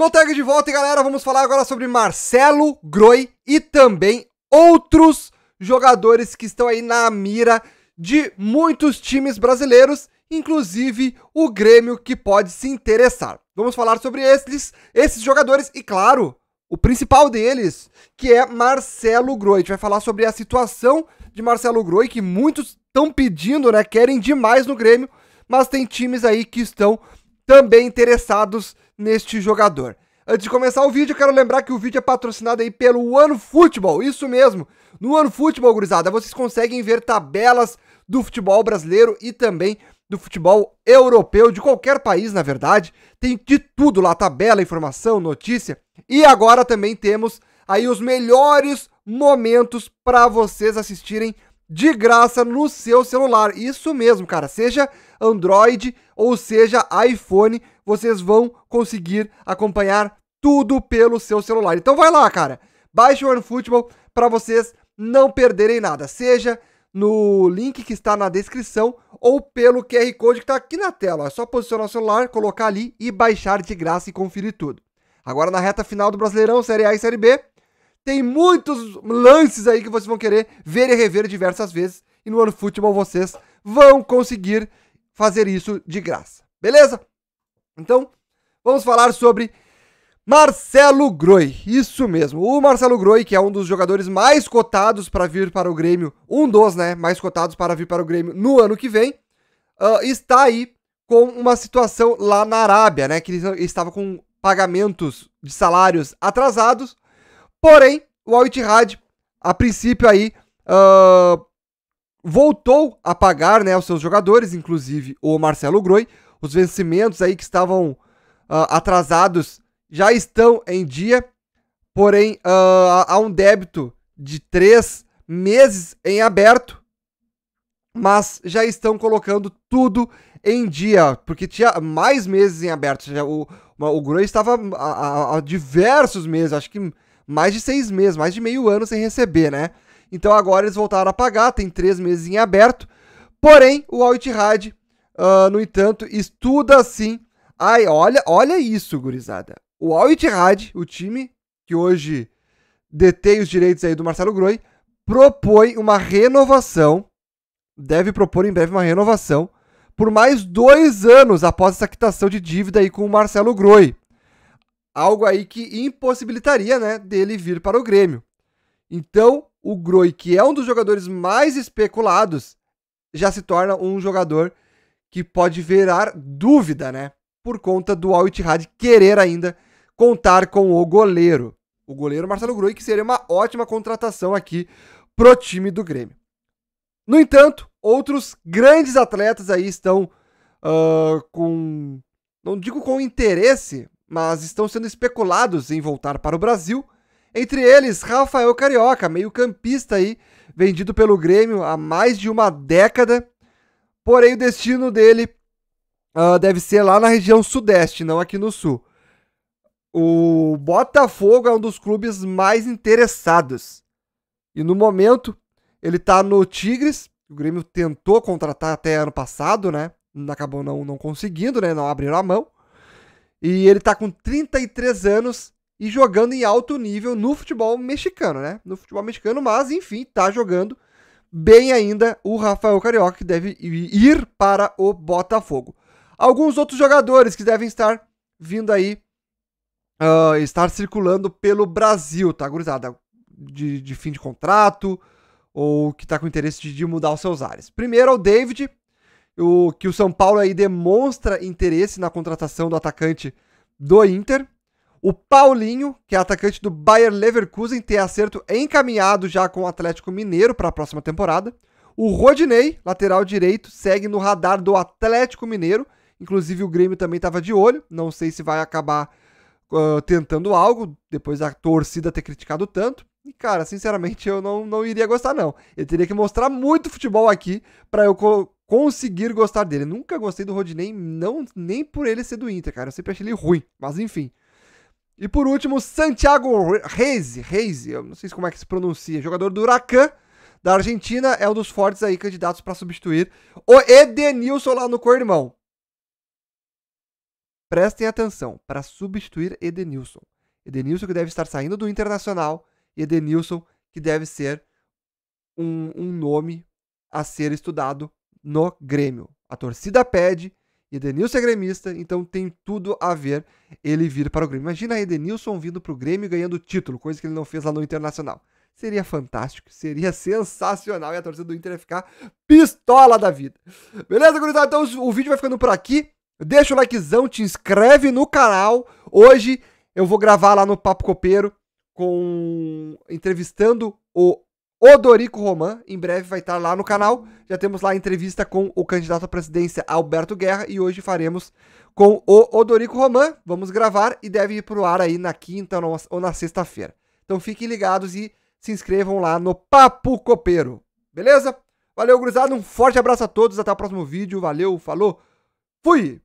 No tag de volta, galera, vamos falar agora sobre Marcelo Groi e também outros jogadores que estão aí na mira de muitos times brasileiros, inclusive o Grêmio que pode se interessar. Vamos falar sobre esses, esses jogadores e, claro, o principal deles, que é Marcelo Groi. A gente vai falar sobre a situação de Marcelo Groi, que muitos estão pedindo, né? Querem demais no Grêmio, mas tem times aí que estão também interessados neste jogador. Antes de começar o vídeo, eu quero lembrar que o vídeo é patrocinado aí pelo ano futebol isso mesmo. No ano futebol gurizada, vocês conseguem ver tabelas do futebol brasileiro e também do futebol europeu, de qualquer país, na verdade. Tem de tudo lá, tabela, informação, notícia. E agora também temos aí os melhores momentos para vocês assistirem de graça no seu celular. Isso mesmo, cara, seja Android ou seja iPhone, vocês vão conseguir acompanhar tudo pelo seu celular. Então vai lá, cara. Baixe o OneFootball para vocês não perderem nada. Seja no link que está na descrição ou pelo QR Code que está aqui na tela. É só posicionar o celular, colocar ali e baixar de graça e conferir tudo. Agora na reta final do Brasileirão, Série A e Série B, tem muitos lances aí que vocês vão querer ver e rever diversas vezes. E no ano vocês vão conseguir fazer isso de graça. Beleza? Então, vamos falar sobre Marcelo Groi. Isso mesmo. O Marcelo Groi, que é um dos jogadores mais cotados para vir para o Grêmio, um dos, né, mais cotados para vir para o Grêmio no ano que vem, uh, está aí com uma situação lá na Arábia, né, que ele estava com pagamentos de salários atrasados. Porém, o Al a princípio aí, uh, voltou a pagar né, os seus jogadores, inclusive o Marcelo Groi. Os vencimentos aí que estavam uh, atrasados já estão em dia, porém uh, há um débito de três meses em aberto, mas já estão colocando tudo em dia, porque tinha mais meses em aberto. Já o, o Groi estava há, há diversos meses, acho que mais de seis meses, mais de meio ano sem receber, né? Então agora eles voltaram a pagar, tem três meses em aberto. Porém, o Al Ittihad, uh, ah, no entanto, estuda sim. Ai, olha, olha isso, gurizada. O Al Ittihad, o time que hoje detém os direitos aí do Marcelo Groi, propõe uma renovação, deve propor em breve uma renovação, por mais dois anos após essa quitação de dívida aí com o Marcelo Groi. Algo aí que impossibilitaria, né, dele vir para o Grêmio. Então, o Groi, que é um dos jogadores mais especulados, já se torna um jogador que pode virar dúvida, né? Por conta do Al Ittihad querer ainda contar com o goleiro. O goleiro Marcelo Groi, que seria uma ótima contratação aqui pro time do Grêmio. No entanto, outros grandes atletas aí estão uh, com, não digo com interesse, mas estão sendo especulados em voltar para o Brasil entre eles, Rafael Carioca, meio-campista aí, vendido pelo Grêmio há mais de uma década. Porém, o destino dele uh, deve ser lá na região sudeste, não aqui no sul. O Botafogo é um dos clubes mais interessados. E no momento, ele está no Tigres. O Grêmio tentou contratar até ano passado, né? Acabou não, não conseguindo, né? Não abriram a mão. E ele está com 33 anos e jogando em alto nível no futebol mexicano, né? No futebol mexicano, mas enfim, tá jogando bem ainda o Rafael Carioca, que deve ir para o Botafogo. Alguns outros jogadores que devem estar vindo aí, uh, estar circulando pelo Brasil, tá, gurizada? De, de fim de contrato, ou que tá com interesse de, de mudar os seus ares. Primeiro é o David, o que o São Paulo aí demonstra interesse na contratação do atacante do Inter. O Paulinho, que é atacante do Bayer Leverkusen, tem acerto encaminhado já com o Atlético Mineiro para a próxima temporada. O Rodinei, lateral direito, segue no radar do Atlético Mineiro. Inclusive o Grêmio também estava de olho. Não sei se vai acabar uh, tentando algo, depois da torcida ter criticado tanto. E, cara, sinceramente, eu não, não iria gostar, não. Eu teria que mostrar muito futebol aqui para eu co conseguir gostar dele. nunca gostei do Rodinei, não, nem por ele ser do Inter, cara. Eu sempre achei ele ruim. Mas, enfim, e por último, Santiago Reis, Reis, eu não sei como é que se pronuncia, jogador do Huracan da Argentina, é um dos fortes aí candidatos para substituir o Edenilson lá no Corrimão. Prestem atenção, para substituir Edenilson. Edenilson que deve estar saindo do Internacional e Edenilson que deve ser um, um nome a ser estudado no Grêmio. A torcida pede, e Edenilson é gremista, então tem tudo a ver ele vir para o Grêmio. Imagina Edenilson vindo para o Grêmio e ganhando título, coisa que ele não fez lá no Internacional. Seria fantástico, seria sensacional e a torcida do Inter ia ficar pistola da vida. Beleza, gurizada? Então o vídeo vai ficando por aqui. Deixa o likezão, te inscreve no canal. Hoje eu vou gravar lá no Papo Copeiro com entrevistando o Odorico Roman, em breve vai estar lá no canal. Já temos lá a entrevista com o candidato à presidência Alberto Guerra e hoje faremos com o Odorico Roman. Vamos gravar e deve ir pro ar aí na quinta ou na sexta-feira. Então fiquem ligados e se inscrevam lá no Papo Copeiro. Beleza? Valeu, gurizada. Um forte abraço a todos. Até o próximo vídeo. Valeu, falou. Fui!